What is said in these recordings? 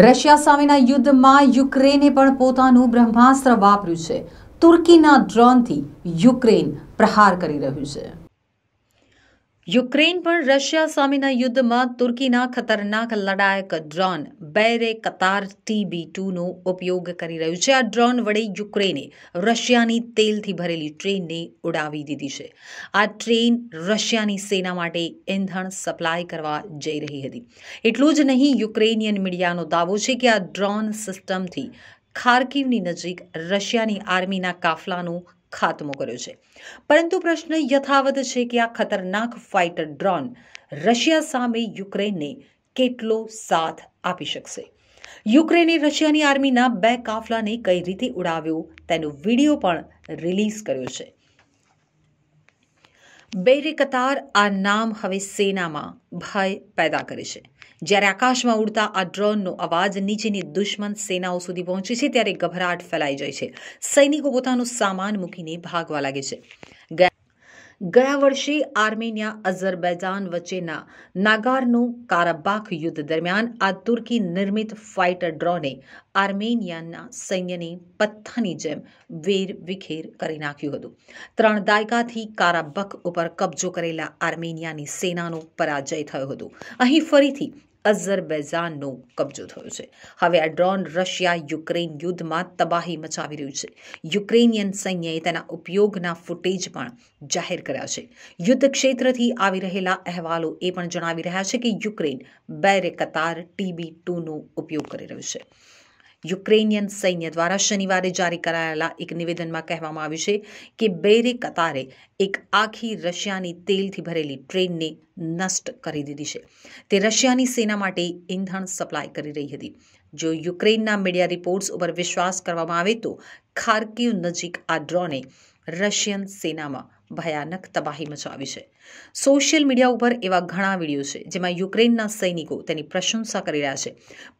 Russia સામેના યુદ્ધમાં યુક્રેને પણ પોતાનું બ્રહ્માસ્ત્ર વાપર્યું છે તુર્કીના ડ્રોનથી યુક્રેન પ્રહાર કરી રહ્યું છે યુક્રેન પણ રશિયા સામેના યુદ્ધમાં તુર્કીના ખતરનાક લડાયક ડ્રોન બેરે કતાર ટીબી ટુનો ઉપયોગ કરી રહ્યું છે આ ડ્રોન વડે યુક્રેને રશિયાની તેલથી ભરેલી ટ્રેનને ઉડાવી દીધી છે આ ટ્રેન રશિયાની સેના માટે ઇંધણ સપ્લાય કરવા જઈ રહી હતી એટલું જ નહીં યુક્રેનિયન મીડિયાનો દાવો છે કે આ ડ્રોન સિસ્ટમથી ખાર્કિવની નજીક રશિયાની આર્મીના કાફલાનું ખાતમો કર્યો છે પરંતુ પ્રશ્ન યથાવત છે કે આ ખતરનાક ફાઇટર ડ્રોન રશિયા સામે યુક્રેનને કેટલો સાથ આપી શકશે યુક્રેને રશિયાની આર્મીના બે કાફલાને કઈ રીતે ઉડાવ્યો તેનો વિડીયો પણ રિલીઝ કર્યો છે બેરે કતાર આ નામ હવે સેનામાં ભય પેદા કરે છે જ્યારે આકાશમાં ઉડતા આ ડ્રોનનો અવાજ નીચેની દુશ્મન સેનાઓ સુધી પહોંચે છે ત્યારે ગભરાટ ફેલાઈ જાય છે સૈનિકો પોતાનો સામાન મૂકીને ભાગવા લાગે છે ગયા વર્ષે આર્મેનિયા અઝરબૈજાન વચ્ચેના નાગારનું કારાબાખ યુદ્ધ દરમિયાન આ તુર્કી નિર્મિત ફાઇટર ડ્રોને આર્મેનિયાના સૈન્યને પથ્થરની જેમ વેર વિખેર કરી નાખ્યું હતું ત્રણ દાયકાથી કારાબખ ઉપર કબજો કરેલા આર્મેનિયાની સેનાનો પરાજય થયો હતો અહીં ફરીથી અઝરબૈઝાનનો કબજો થયો છે હવે આ ડ્રોન રશિયા યુક્રેન યુદ્ધમાં તબાહી મચાવી રહ્યું છે યુક્રેનિયન સૈન્યએ તેના ઉપયોગના ફૂટેજ પણ જાહેર કર્યા છે યુદ્ધ ક્ષેત્રથી આવી રહેલા અહેવાલો એ પણ જણાવી રહ્યા છે કે યુક્રેન બેરે કતાર ટીબી ટુનો ઉપયોગ કરી રહ્યું છે યુક્રેનિયન સૈન્ય દ્વારા શનિવારે જારી કરાયેલા એક નિવેદનમાં કહેવામાં આવ્યું છે કે બેરે કતારે એક આખી રશિયાની તેલથી ભરેલી ટ્રેનને નષ્ટ કરી દીધી છે તે રશિયાની સેના માટે ઈંધણ સપ્લાય કરી રહી હતી જો યુક્રેનના મીડિયા રિપોર્ટ્સ ઉપર વિશ્વાસ કરવામાં આવે તો ખાર્કીવ નજીક આ ડ્રોને રશિયન સેનામાં ભયાનક તબાહી મચાવી છે સોશિયલ મીડિયા ઉપર એવા ઘણા વિડીયો છે જેમાં યુક્રેનના સૈનિકો તેની પ્રશંસા કરી રહ્યા છે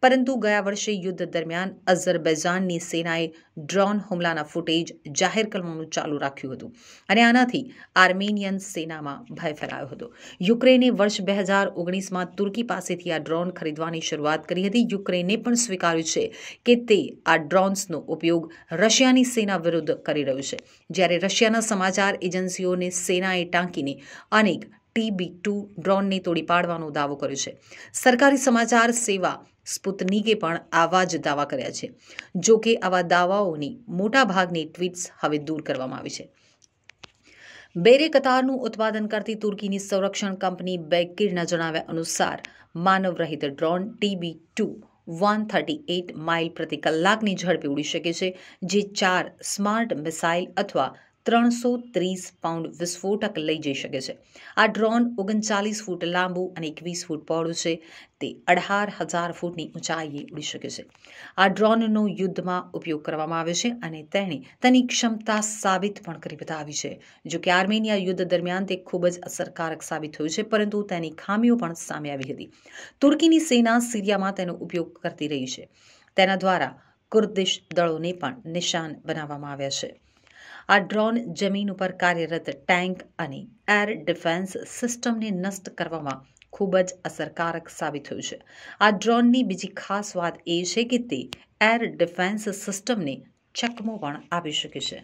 પરંતુ ગયા વર્ષે યુદ્ધ દરમિયાન અઝરબૈજાનની સેનાએ ડ્રોન હુમલાના ફૂટેજ જાહેર કરવાનું ચાલુ રાખ્યું હતું અને આનાથી આર્મેનિયન સેનામાં ભય ફેલાયો હતો યુક્રેને વર્ષ બે હજાર ઓગણીસમાં તુર્કી પાસેથી આ ડ્રોન ખરીદવાની શરૂઆત કરી હતી યુક્રેને પણ સ્વીકાર્યું છે કે તે આ ડ્રોન્સનો ઉપયોગ રશિયાની સેના વિરુદ્ધ કરી રહ્યું છે જ્યારે રશિયાના સમાચાર એજન્સી આતંકવાદીઓને સેનાએ ટાંકીને અનેક ટીબી ટુ ડ્રોનને તોડી પાડવાનો દાવો કર્યો છે સરકારી સમાચાર સેવા સ્પુતનિકે પણ આવા જ દાવા કર્યા છે જો કે આવા દાવાઓની મોટાભાગની ટ્વીટ્સ હવે દૂર કરવામાં આવી છે બેરે કતારનું ઉત્પાદન કરતી તુર્કીની સંરક્ષણ કંપની બેકીરના જણાવ્યા અનુસાર માનવરહિત drone TB two one thirty eight mile પ્રતિ કલાકની ઝડપે ઉડી શકે છે જે ચાર સ્માર્ટ મિસાઇલ અથવા ત્રણસો ત્રીસ પાઉન્ડ વિસ્ફોટક લઈ જઈ શકે છે આ ડ્રોન ઓગણચાલીસ ફૂટ લાંબુ અને એકવીસ ફૂટ પહોળું છે તે અઢાર હજાર ફૂટની ઊંચાઈએ ઉડી શકે છે આ ડ્રોનનો યુદ્ધમાં ઉપયોગ કરવામાં આવે છે અને તેણે તેની ક્ષમતા સાબિત પણ કરી બતાવી છે જો કે આર્મેનિયા યુદ્ધ દરમિયાન તે ખૂબ જ અસરકારક સાબિત થયું છે પરંતુ તેની ખામીઓ પણ સામે આવી હતી તુર્કીની સેના સિરિયામાં તેનો ઉપયોગ કરતી રહી છે તેના દ્વારા કુર્દિશ દળોને પણ નિશાન બનાવવામાં આવ્યા છે આ ડ્રોન જમીન ઉપર કાર્યરત ટેન્ક અને એર ડિફેન્સ સિસ્ટમને નષ્ટ કરવામાં ખૂબ જ અસરકારક સાબિત થયું છે આ ડ્રોનની બીજી ખાસ વાત એ છે કે તે એર ડિફેન્સ સિસ્ટમને ચકમો પણ આપી શકે છે